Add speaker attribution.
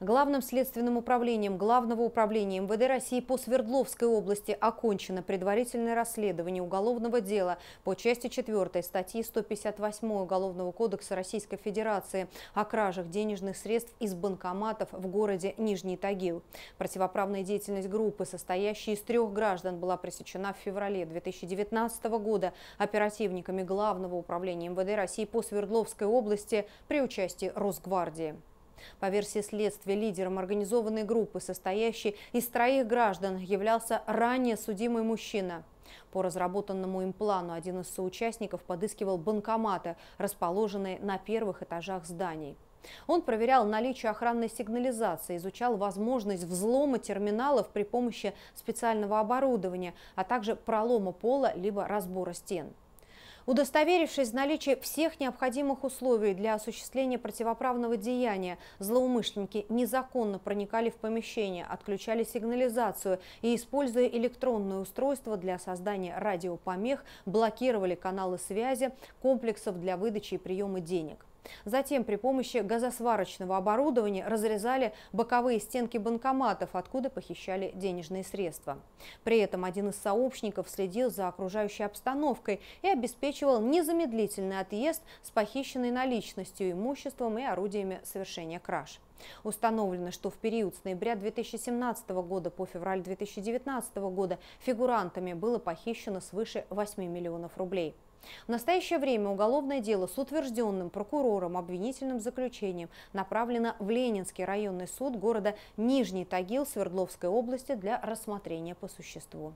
Speaker 1: Главным следственным управлением Главного управления МВД России по Свердловской области окончено предварительное расследование уголовного дела по части 4 статьи 158 Уголовного кодекса Российской Федерации о кражах денежных средств из банкоматов в городе Нижний Тагил. Противоправная деятельность группы, состоящей из трех граждан, была пресечена в феврале 2019 года оперативниками Главного управления МВД России по Свердловской области при участии Росгвардии. По версии следствия, лидером организованной группы, состоящей из троих граждан, являлся ранее судимый мужчина. По разработанному им плану один из соучастников подыскивал банкоматы, расположенные на первых этажах зданий. Он проверял наличие охранной сигнализации, изучал возможность взлома терминалов при помощи специального оборудования, а также пролома пола либо разбора стен. Удостоверившись в наличии всех необходимых условий для осуществления противоправного деяния, злоумышленники незаконно проникали в помещение, отключали сигнализацию и, используя электронное устройство для создания радиопомех, блокировали каналы связи комплексов для выдачи и приема денег. Затем при помощи газосварочного оборудования разрезали боковые стенки банкоматов, откуда похищали денежные средства. При этом один из сообщников следил за окружающей обстановкой и обеспечивал незамедлительный отъезд с похищенной наличностью, имуществом и орудиями совершения краж. Установлено, что в период с ноября 2017 года по февраль 2019 года фигурантами было похищено свыше 8 миллионов рублей. В настоящее время уголовное дело с утвержденным прокурором обвинительным заключением направлено в Ленинский районный суд города Нижний Тагил Свердловской области для рассмотрения по существу.